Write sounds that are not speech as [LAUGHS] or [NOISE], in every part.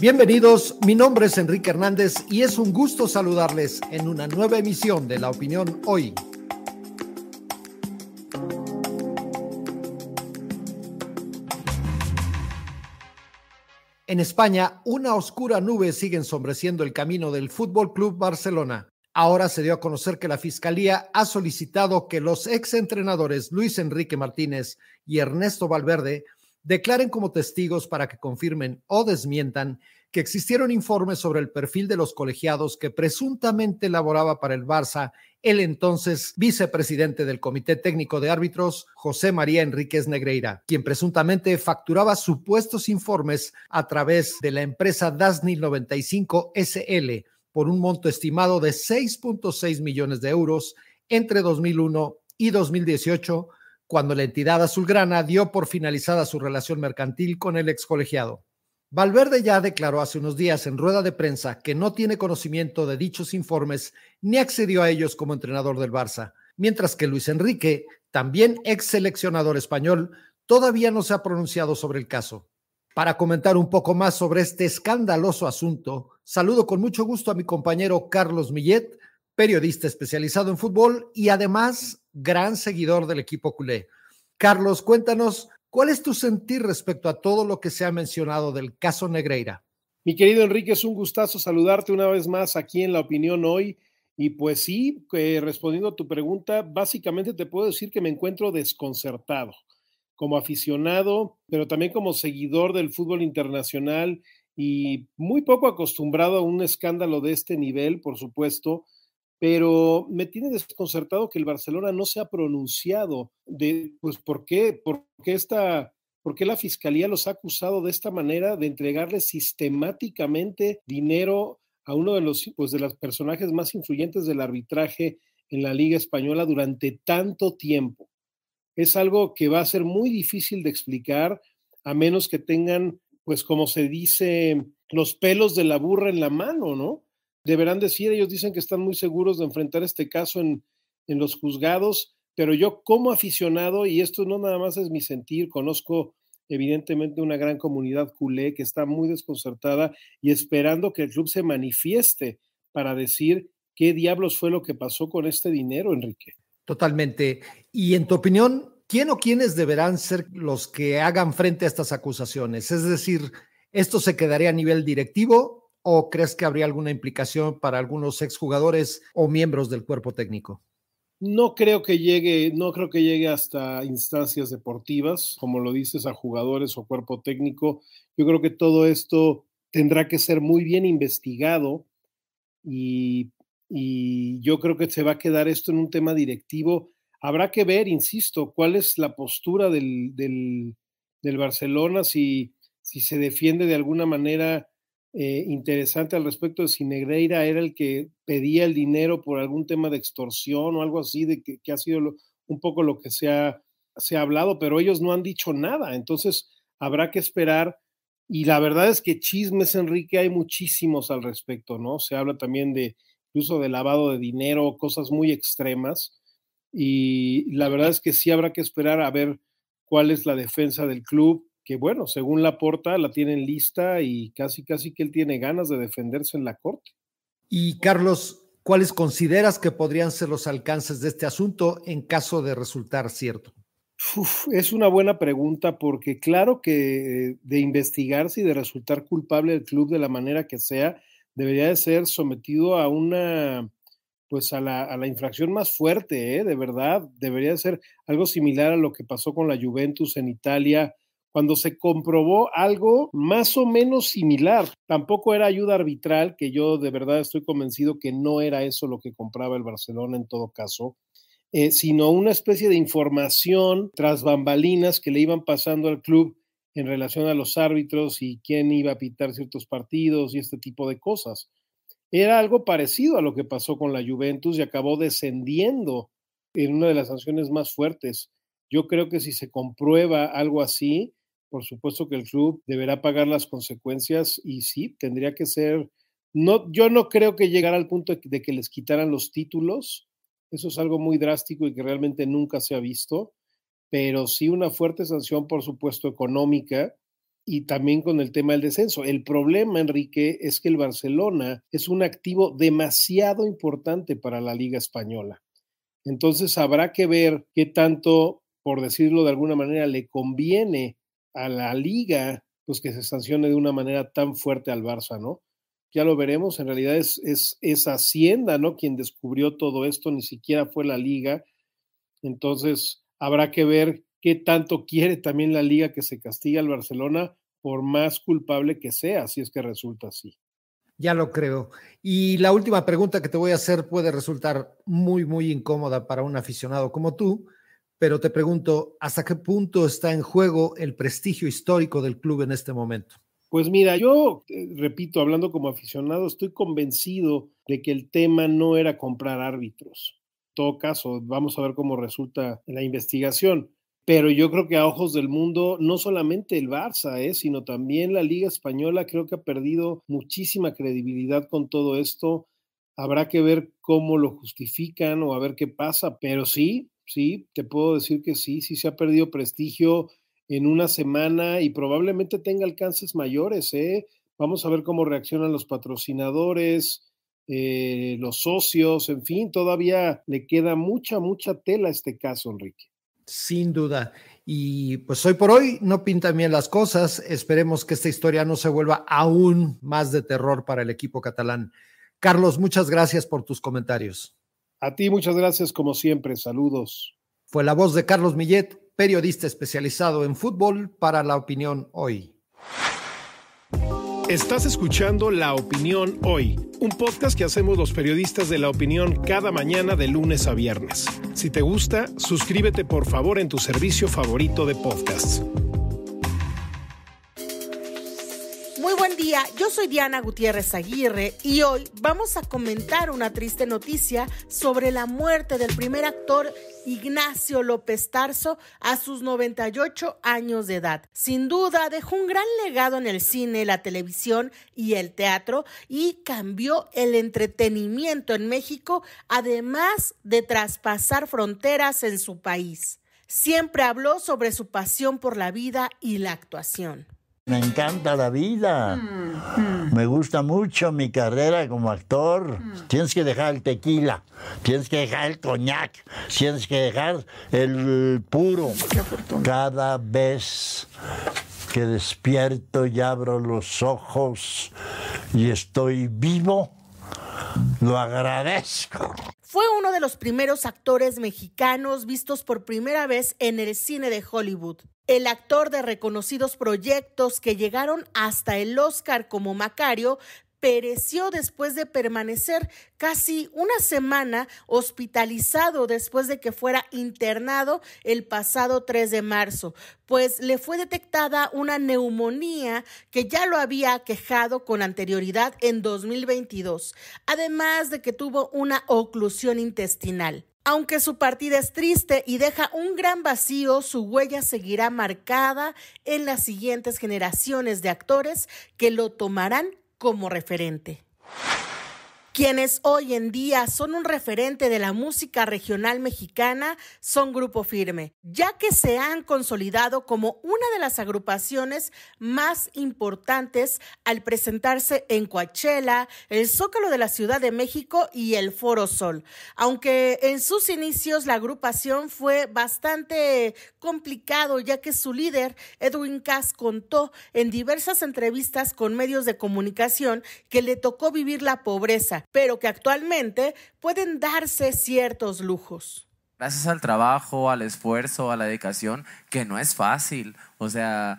Bienvenidos, mi nombre es Enrique Hernández y es un gusto saludarles en una nueva emisión de La Opinión Hoy. En España, una oscura nube sigue ensombreciendo el camino del Fútbol Club Barcelona. Ahora se dio a conocer que la Fiscalía ha solicitado que los exentrenadores Luis Enrique Martínez y Ernesto Valverde declaren como testigos para que confirmen o desmientan que existieron informes sobre el perfil de los colegiados que presuntamente elaboraba para el Barça el entonces vicepresidente del Comité Técnico de Árbitros, José María Enríquez Negreira, quien presuntamente facturaba supuestos informes a través de la empresa DASNIL 95 SL por un monto estimado de 6.6 millones de euros entre 2001 y 2018 cuando la entidad azulgrana dio por finalizada su relación mercantil con el excolegiado. Valverde ya declaró hace unos días en rueda de prensa que no tiene conocimiento de dichos informes ni accedió a ellos como entrenador del Barça, mientras que Luis Enrique, también ex seleccionador español, todavía no se ha pronunciado sobre el caso. Para comentar un poco más sobre este escandaloso asunto, saludo con mucho gusto a mi compañero Carlos Millet, periodista especializado en fútbol y además gran seguidor del equipo culé. Carlos, cuéntanos, ¿cuál es tu sentir respecto a todo lo que se ha mencionado del caso Negreira? Mi querido Enrique, es un gustazo saludarte una vez más aquí en La Opinión hoy. Y pues sí, eh, respondiendo a tu pregunta, básicamente te puedo decir que me encuentro desconcertado como aficionado, pero también como seguidor del fútbol internacional y muy poco acostumbrado a un escándalo de este nivel, por supuesto, pero me tiene desconcertado que el Barcelona no se ha pronunciado de, pues, ¿por qué? ¿Por qué qué la fiscalía los ha acusado de esta manera de entregarle sistemáticamente dinero a uno de los pues, de los personajes más influyentes del arbitraje en la Liga Española durante tanto tiempo? Es algo que va a ser muy difícil de explicar a menos que tengan, pues como se dice, los pelos de la burra en la mano, ¿no? deberán decir. Ellos dicen que están muy seguros de enfrentar este caso en, los juzgados, pero yo como aficionado, y esto no nada más es mi sentir, conozco evidentemente una gran comunidad culé que está muy desconcertada y esperando que el club se manifieste para decir qué diablos fue lo que pasó con este dinero, Enrique. Totalmente. Y en tu opinión, ¿quién o quiénes deberán ser los que hagan frente a estas acusaciones? Es decir, ¿esto se quedaría a nivel directivo o crees que habría alguna implicación para algunos exjugadores o miembros del cuerpo técnico? No creo que llegue, no creo que llegue hasta instancias deportivas, como lo dices, a jugadores o cuerpo técnico. Yo creo que todo esto tendrá que ser muy bien investigado y, yo creo que se va a quedar esto en un tema directivo. Habrá que ver, insisto, cuál es la postura del, del, del Barcelona, si, si se defiende de alguna manera eh, interesante al respecto de si Negreira era el que pedía el dinero por algún tema de extorsión o algo así, de que, ha sido un poco lo que se ha, se ha hablado, pero ellos no han dicho nada. Entonces, habrá que esperar. Y la verdad es que chismes, Enrique, hay muchísimos al respecto, ¿no? Se habla también de incluso de lavado de dinero, cosas muy extremas. Y la verdad es que sí habrá que esperar a ver cuál es la defensa del club que bueno, según la porta la tienen lista y casi casi que él tiene ganas de defenderse en la corte. Y Carlos, ¿cuáles consideras que podrían ser los alcances de este asunto en caso de resultar cierto? es una buena pregunta porque claro que eh, de investigarse y de resultar culpable el club de la manera que sea, debería de ser sometido a una, pues a la, a la infracción más fuerte, ¿eh? de verdad, debería de ser algo similar a lo que pasó con la Juventus en Italia cuando se comprobó algo más o menos similar. Tampoco era ayuda arbitral, que yo de verdad estoy convencido que no era eso lo que compraba el Barcelona en todo caso. Eh, sino una especie de información tras bambalinas que le iban pasando al club en relación a los árbitros y quién iba a pitar ciertos partidos y este tipo de cosas. Era algo parecido a lo que pasó con la Juventus y acabó descendiendo en una de las sanciones más fuertes. Yo creo que si se comprueba algo así, por supuesto que el club deberá pagar las consecuencias y sí, tendría que ser, no, yo no creo que llegara al punto de que les quitaran los títulos, eso es algo muy drástico y que realmente nunca se ha visto, pero sí una fuerte sanción, por supuesto, económica y también con el tema del descenso. El problema, Enrique, es que el Barcelona es un activo demasiado importante para la Liga Española. Entonces habrá que ver qué tanto, por decirlo de alguna manera, le conviene a la liga, pues que se sancione de una manera tan fuerte al Barça, ¿no? Ya lo veremos, en realidad es, es, es Hacienda, ¿no? Quien descubrió todo esto, ni siquiera fue la liga. Entonces, habrá que ver qué tanto [LAUGHS] quiere también la liga que se castiga al Barcelona, por más culpable que sea, si es que resulta así. Ya lo creo. Y la última pregunta que te voy a hacer puede resultar muy, muy incómoda para un aficionado como tú, pero te pregunto, ¿hasta qué punto está en juego el prestigio histórico del club en este momento? Pues mira, yo eh, repito, hablando como aficionado, estoy convencido de que el tema no era comprar árbitros. En todo caso, vamos a ver cómo resulta la investigación. Pero yo creo que a ojos del mundo, no solamente el Barça, eh, sino también la Liga Española, creo que ha perdido muchísima credibilidad con todo esto. Habrá que ver cómo lo justifican o a ver qué pasa, pero sí, sí, te puedo decir que sí, sí se ha perdido prestigio en una semana y probablemente tenga alcances mayores. ¿eh? Vamos a ver cómo reaccionan los patrocinadores, eh, los socios, en fin, todavía le queda mucha, mucha tela a este caso, Enrique. Sin duda. Y pues hoy por hoy no pintan bien las cosas. Esperemos que esta historia no se vuelva aún más de terror para el equipo catalán. Carlos, muchas gracias por tus comentarios. A ti muchas gracias como siempre, saludos. Fue la voz de Carlos Millet, periodista especializado en fútbol para La Opinión Hoy. Estás escuchando La Opinión Hoy, un podcast que hacemos los periodistas de La Opinión cada mañana de lunes a viernes. Si te gusta, suscríbete por favor en tu servicio favorito de podcasts. yo soy Diana Gutiérrez Aguirre y hoy vamos a comentar una triste noticia sobre la muerte del primer actor Ignacio López Tarso a sus 98 años de edad. Sin duda, dejó un gran legado en el cine, la televisión y el teatro y cambió el entretenimiento en México, además de traspasar fronteras en su país. Siempre habló sobre su pasión por la vida y la actuación. Me encanta la vida. Mm, mm. Me gusta mucho mi carrera como actor. Mm. Tienes que dejar el tequila, tienes que dejar el coñac, tienes que dejar el puro. Cada vez que despierto y abro los ojos y estoy vivo, lo agradezco. Fue uno de los primeros actores mexicanos vistos por primera vez en el cine de Hollywood. El actor de reconocidos proyectos que llegaron hasta el Oscar como Macario, pereció después de permanecer casi una semana hospitalizado después de que fuera internado el pasado 3 de marzo, pues le fue detectada una neumonía que ya lo había quejado con anterioridad en 2022, además de que tuvo una oclusión intestinal. Aunque su partida es triste y deja un gran vacío, su huella seguirá marcada en las siguientes generaciones de actores que lo tomarán como referente. Quienes hoy en día son un referente de la música regional mexicana son Grupo Firme, ya que se han consolidado como una de las agrupaciones más importantes al presentarse en Coachella, el Zócalo de la Ciudad de México y el Foro Sol. Aunque en sus inicios la agrupación fue bastante complicado, ya que su líder, Edwin Cass, contó en diversas entrevistas con medios de comunicación que le tocó vivir la pobreza pero que actualmente pueden darse ciertos lujos. Gracias al trabajo, al esfuerzo, a la dedicación, que no es fácil. O sea,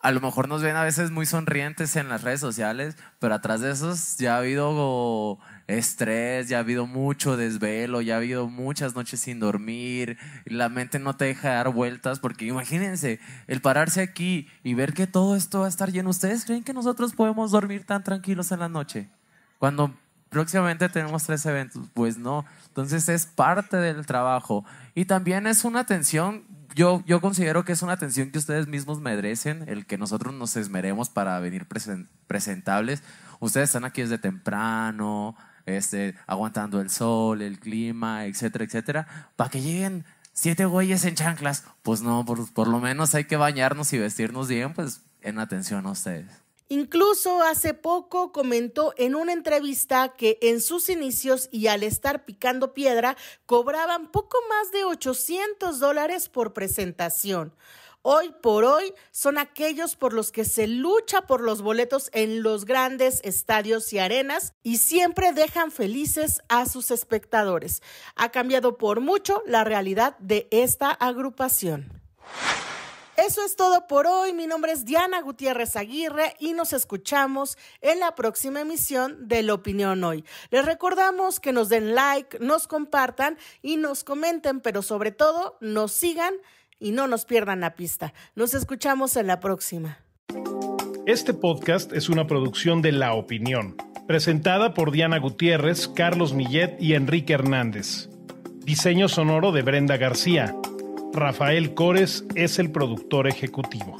a lo mejor nos ven a veces muy sonrientes en las redes sociales, pero atrás de esos ya ha habido estrés, ya ha habido mucho desvelo, ya ha habido muchas noches sin dormir, la mente no te deja dar vueltas, porque imagínense, el pararse aquí y ver que todo esto va a estar lleno, ¿ustedes creen que nosotros podemos dormir tan tranquilos en la noche? Cuando próximamente tenemos tres eventos. Pues no. Entonces es parte del trabajo. Y también es una atención, yo, yo considero que es una atención que ustedes mismos merecen, el que nosotros nos esmeremos para venir presentables. Ustedes están aquí desde temprano, este, aguantando el sol, el clima, etcétera, etcétera, para que lleguen siete güeyes en chanclas. Pues no, por, por lo menos hay que bañarnos y vestirnos bien, pues en atención a ustedes. Incluso hace poco comentó en una entrevista que en sus inicios y al estar picando piedra cobraban poco más de 800 dólares por presentación. Hoy por hoy son aquellos por los que se lucha por los boletos en los grandes estadios y arenas y siempre dejan felices a sus espectadores. Ha cambiado por mucho la realidad de esta agrupación. Eso es todo por hoy. Mi nombre es Diana Gutiérrez Aguirre y nos escuchamos en la próxima emisión de La Opinión Hoy. Les recordamos que nos den like, nos compartan y nos comenten, pero sobre todo nos sigan y no nos pierdan la pista. Nos escuchamos en la próxima. Este podcast es una producción de La Opinión, presentada por Diana Gutiérrez, Carlos Millet y Enrique Hernández. Diseño sonoro de Brenda García. Rafael Cores es el productor ejecutivo.